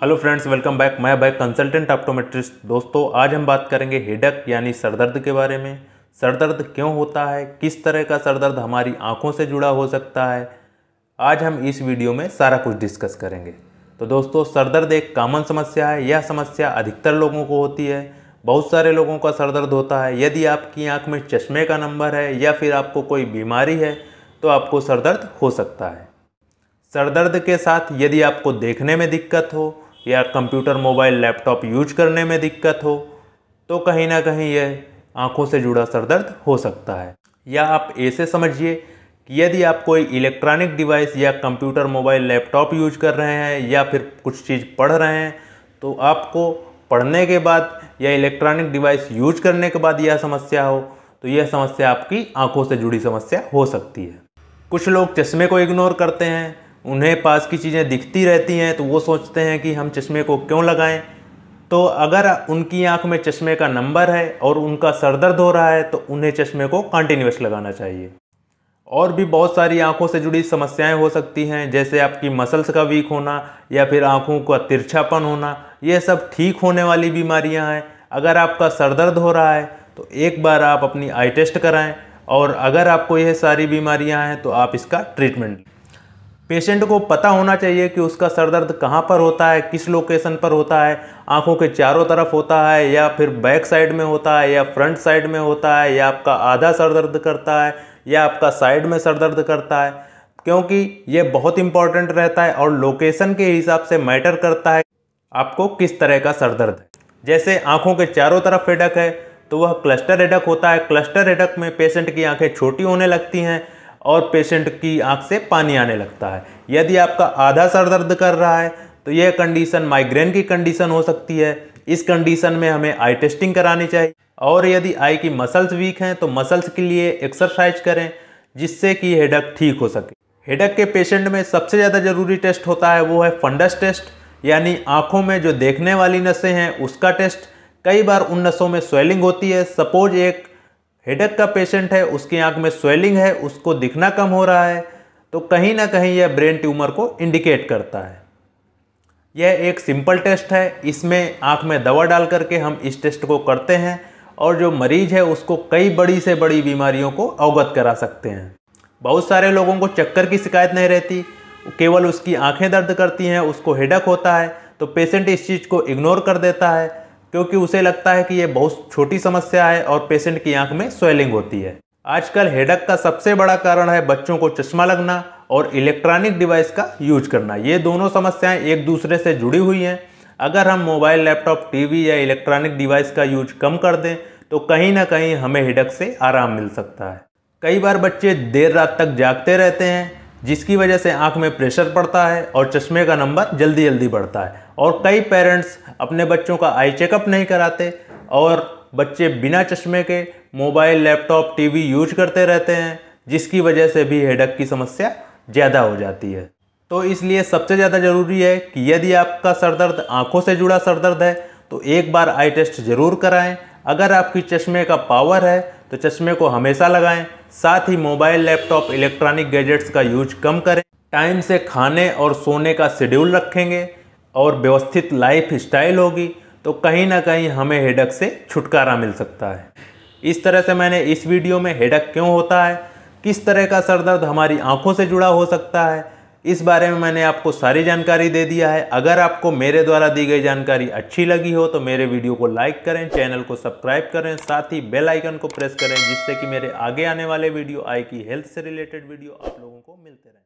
hello friends welcome back मैं बैक consultant optometrist दोस्तों आज हम बात करेंगे हेडक यानी सरदर्द के बारे में सरदर्द क्यों होता है किस तरह का सरदर्द हमारी आँखों से जुड़ा हो सकता है आज हम इस वीडियो में सारा कुछ डिस्कस करेंगे तो दोस्तों सरदर्द एक कॉमन समस्या है यह समस्या अधिकतर लोगों को होती है बहुत सारे लोगों का सरदर्द होता है यदि आपकी आँख में चश्मे का नंबर है या फिर आपको कोई बीमारी है तो आपको सरदर्द हो सकता है सरदर्द के साथ यदि आपको देखने में दिक्कत हो या कंप्यूटर मोबाइल लैपटॉप यूज करने में दिक्कत हो तो कहीं ना कहीं यह आँखों से जुड़ा सरदर्द हो सकता है या आप ऐसे समझिए कि यदि आप कोई इलेक्ट्रॉनिक डिवाइस या कंप्यूटर मोबाइल लैपटॉप यूज कर रहे हैं या फिर कुछ चीज़ पढ़ रहे हैं तो आपको पढ़ने के बाद या इलेक्ट्रॉनिक डिवाइस यूज करने के बाद यह समस्या हो तो यह समस्या आपकी आंखों से जुड़ी समस्या हो सकती है कुछ लोग चश्मे को इग्नोर करते हैं उन्हें पास की चीज़ें दिखती रहती हैं तो वो सोचते हैं कि हम चश्मे को क्यों लगाएं तो अगर उनकी आंख में चश्मे का नंबर है और उनका सर दर्द हो रहा है तो उन्हें चश्मे को कंटिन्यूस लगाना चाहिए और भी बहुत सारी आंखों से जुड़ी समस्याएं हो सकती हैं जैसे आपकी मसल्स का वीक होना या फिर आंखों का तिरछापन होना ये सब ठीक होने वाली बीमारियां हैं अगर आपका सर दर्द हो रहा है तो एक बार आप अपनी आई टेस्ट कराएं और अगर आपको यह सारी बीमारियां हैं तो आप इसका ट्रीटमेंट पेशेंट को पता होना चाहिए कि उसका सर दर्द कहाँ पर होता है किस लोकेशन पर होता है आँखों के चारों तरफ होता है या फिर बैक साइड में होता है या फ्रंट साइड में होता है या आपका आधा सर दर्द करता है या आपका साइड में सर दर्द करता है क्योंकि ये बहुत इंपॉर्टेंट रहता है और लोकेशन के हिसाब से मैटर करता है आपको किस तरह का सर दर्द है जैसे आँखों के चारों तरफ हेडक है तो वह क्लस्टर हेडक होता है क्लस्टर हेडक में पेशेंट की आँखें छोटी होने लगती हैं और पेशेंट की आँख से पानी आने लगता है यदि आपका आधा सर दर्द कर रहा है तो यह कंडीशन माइग्रेन की कंडीशन हो सकती है इस कंडीशन में हमें आई टेस्टिंग करानी चाहिए और यदि आई की मसल्स वीक हैं तो मसल्स के लिए एक्सरसाइज करें जिससे कि हेडक ठीक हो सके हेडक के पेशेंट में सबसे ज़्यादा ज़रूरी टेस्ट होता है वो है फंडस टेस्ट यानी आँखों में जो देखने वाली नसें हैं उसका टेस्ट कई बार उन नसों में स्वेलिंग होती है सपोज एक हेडक का पेशेंट है उसकी आंख में स्वेलिंग है उसको दिखना कम हो रहा है तो कहीं ना कहीं यह ब्रेन ट्यूमर को इंडिकेट करता है यह एक सिंपल टेस्ट है इसमें आँख में दवा डाल करके हम इस टेस्ट को करते हैं और जो मरीज है उसको कई बड़ी से बड़ी बीमारियों को अवगत करा सकते हैं बहुत सारे लोगों को चक्कर की शिकायत नहीं रहती केवल उसकी आंखें दर्द करती हैं उसको हेडक होता है तो पेशेंट इस चीज़ को इग्नोर कर देता है क्योंकि उसे लगता है कि ये बहुत छोटी समस्या है और पेशेंट की आंख में स्वेलिंग होती है आजकल हेडक का सबसे बड़ा कारण है बच्चों को चश्मा लगना और इलेक्ट्रॉनिक डिवाइस का यूज करना ये दोनों समस्याएं एक दूसरे से जुड़ी हुई हैं अगर हम मोबाइल लैपटॉप टीवी या इलेक्ट्रॉनिक डिवाइस का यूज कम कर दें तो कहीं ना कहीं हमें हेडक से आराम मिल सकता है कई बार बच्चे देर रात तक जागते रहते हैं जिसकी वजह से आंख में प्रेशर पड़ता है और चश्मे का नंबर जल्दी जल्दी बढ़ता है और कई पेरेंट्स अपने बच्चों का आई चेकअप नहीं कराते और बच्चे बिना चश्मे के मोबाइल लैपटॉप टीवी यूज करते रहते हैं जिसकी वजह से भी हेडक की समस्या ज़्यादा हो जाती है तो इसलिए सबसे ज़्यादा ज़रूरी है कि यदि आपका सर दर्द आँखों से जुड़ा सर दर्द है तो एक बार आई टेस्ट ज़रूर कराएं अगर आपकी चश्मे का पावर है तो चश्मे को हमेशा लगाएं साथ ही मोबाइल लैपटॉप इलेक्ट्रॉनिक गैजेट्स का यूज कम करें टाइम से खाने और सोने का शेड्यूल रखेंगे और व्यवस्थित लाइफ स्टाइल होगी तो कहीं ना कहीं हमें हेडक से छुटकारा मिल सकता है इस तरह से मैंने इस वीडियो में हेडक क्यों होता है किस तरह का सर दर्द हमारी आँखों से जुड़ा हो सकता है इस बारे में मैंने आपको सारी जानकारी दे दिया है अगर आपको मेरे द्वारा दी गई जानकारी अच्छी लगी हो तो मेरे वीडियो को लाइक करें चैनल को सब्सक्राइब करें साथ ही बेल आइकन को प्रेस करें जिससे कि मेरे आगे आने वाले वीडियो आई की हेल्थ से रिलेटेड वीडियो आप लोगों को मिलते रहें